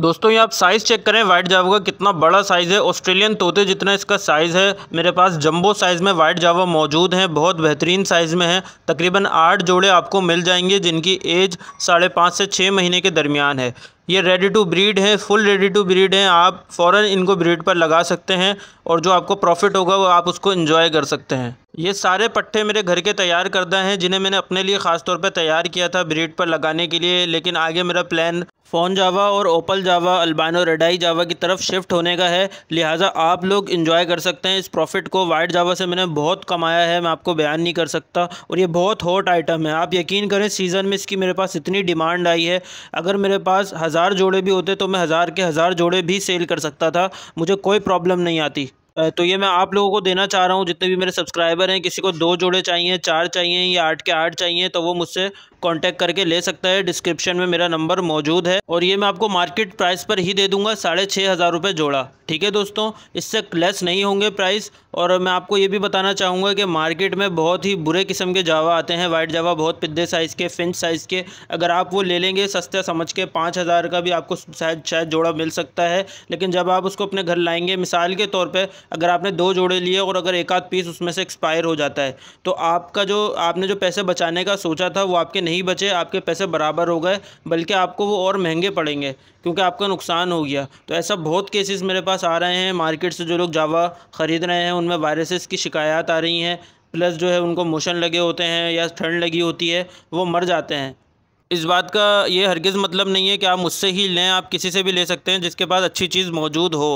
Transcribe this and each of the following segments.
दोस्तों ये आप साइज़ चेक करें वाइट जावा का कितना बड़ा साइज़ है ऑस्ट्रेलियन तोते जितना इसका साइज़ है मेरे पास जंबो साइज़ में वाइट जावा मौजूद हैं बहुत बेहतरीन साइज़ में है तकरीबन आठ जोड़े आपको मिल जाएंगे जिनकी एज साढ़े पाँच से छः महीने के दरमियान है ये रेडी टू ब्रीड हैं फुल रेडी टू ब्रीड हैं आप फ़ौर इनको ब्रीड पर लगा सकते हैं और जो आपको प्रॉफिट होगा वो आप उसको इन्जॉय कर सकते हैं ये सारे पट्टे मेरे घर के तैयार करदा हैं जिन्हें मैंने अपने लिए ख़ास तौर पर तैयार किया था ब्रीड पर लगाने के लिए लेकिन आगे मेरा प्लान फ़ोन जावा और ओपल जावा अल्बानो रेडाई जावा की तरफ शिफ्ट होने का है लिहाजा आप लोग इन्जॉय कर सकते हैं इस प्रॉफिट को वाइट जावा से मैंने बहुत कमाया है मैं आपको बयान नहीं कर सकता और ये बहुत हॉट आइटम है आप यकीन करें सीज़न में इसकी मेरे पास इतनी डिमांड आई है अगर मेरे पास हज़ार जोड़े भी होते तो मैं हज़ार के हज़ार जोड़े भी सेल कर सकता था मुझे कोई प्रॉब्लम नहीं आती तो ये मैं आप लोगों को देना चाह रहा हूँ जितने भी मेरे सब्सक्राइबर हैं किसी को दो जोड़े चाहिए चार चाहिए या आठ के आठ चाहिए तो वो मुझसे कांटेक्ट करके ले सकता है डिस्क्रिप्शन में मेरा नंबर मौजूद है और ये मैं आपको मार्केट प्राइस पर ही दे दूंगा साढ़े छः हज़ार रुपये जोड़ा ठीक है दोस्तों इससे लेस नहीं होंगे प्राइस और मैं आपको ये भी बताना चाहूँगा कि मार्केट में बहुत ही बुरे किस्म के जावा आते हैं वाइट जावा बहुत पिद्दे साइज़ के फिंच साइज़ के अगर आप वो ले लेंगे सस्ते समझ के पाँच हज़ार का भी आपको शायद शायद जोड़ा मिल सकता है लेकिन जब आप उसको अपने घर लाएँगे मिसाल के तौर पर अगर आपने दो जोड़े लिए और अगर एक आध पीस उसमें से एक्सपायर हो जाता है तो आपका जो आपने जो पैसे बचाने का सोचा था वो आपके नहीं बचे आपके पैसे बराबर हो गए बल्कि आपको वो और महंगे पड़ेंगे क्योंकि आपका नुकसान हो गया तो ऐसा बहुत केसेस मेरे पास आ रहे हैं मार्केट से जो लोग जावा ख़रीद रहे हैं उनमें वायरसेस की शिकायत आ रही हैं प्लस जो है उनको मोशन लगे होते हैं या ठंड लगी होती है वो मर जाते हैं इस बात का ये हरगिज़ मतलब नहीं है कि आप मुझसे ही लें आप किसी से भी ले सकते हैं जिसके पास अच्छी चीज़ मौजूद हो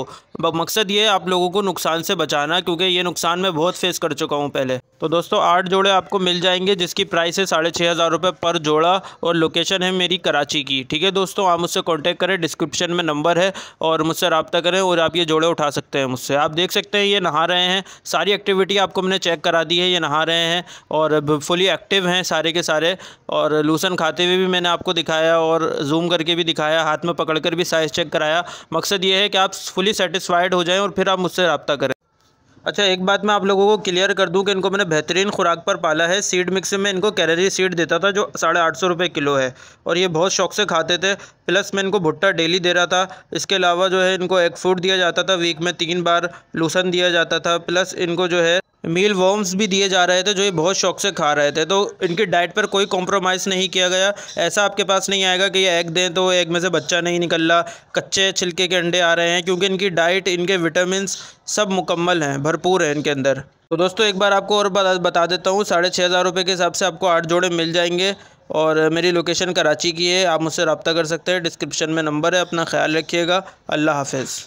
मकसद ये आप लोगों को नुकसान से बचाना क्योंकि ये नुकसान मैं बहुत फेस कर चुका हूँ पहले तो दोस्तों आठ जोड़े आपको मिल जाएंगे जिसकी प्राइस है साढ़े छः हज़ार रुपये पर जोड़ा और लोकेशन है मेरी कराची की ठीक है दोस्तों आप मुझसे कांटेक्ट करें डिस्क्रिप्शन में नंबर है और मुझसे रबता करें और आप ये जोड़े उठा सकते हैं मुझसे आप देख सकते हैं ये नहा रहे हैं सारी एक्टिविटी आपको मैंने चेक करा दी है ये नहा रहे हैं और फुली एक्टिव हैं सारे के सारे और लूसन खाते हुए भी मैंने आपको दिखाया और जूम करके भी दिखाया हाथ में पकड़ कर भी साइज़ चेक कराया मकसद ये है कि आप फुली सेटिस्फाइड हो जाएँ और फिर आप मुझसे रबता करें अच्छा एक बात मैं आप लोगों को क्लियर कर दूं कि इनको मैंने बेहतरीन खुराक पर पाला है सीड मिक्स में इनको कैलरी सीड देता था जो साढ़े आठ सौ रुपये किलो है और ये बहुत शौक से खाते थे प्लस मैं इनको भुट्टा डेली दे रहा था इसके अलावा जो है इनको एग फूड दिया जाता था वीक में तीन बार लूसन दिया जाता था प्लस इनको जो है मील वॉर्म्स भी दिए जा रहे थे जो ये बहुत शौक से खा रहे थे तो इनकी डाइट पर कोई कॉम्प्रोमाइज़ नहीं किया गया ऐसा आपके पास नहीं आएगा कि ये एग दें तो एग में से बच्चा नहीं निकल रहा कच्चे छिलके के अंडे आ रहे हैं क्योंकि इनकी डाइट इनके विटामिन सब मुकम्मल हैं भरपूर हैं इनके अंदर तो दोस्तों एक बार आपको और बता देता हूँ साढ़े छः हज़ार रुपये के हिसाब से आपको आठ जोड़े मिल जाएंगे और मेरी लोकेशन कराची की है आप मुझसे रबता कर सकते हैं डिस्क्रिप्शन में नंबर है अपना ख्याल रखिएगा अल्लाह हाफिज़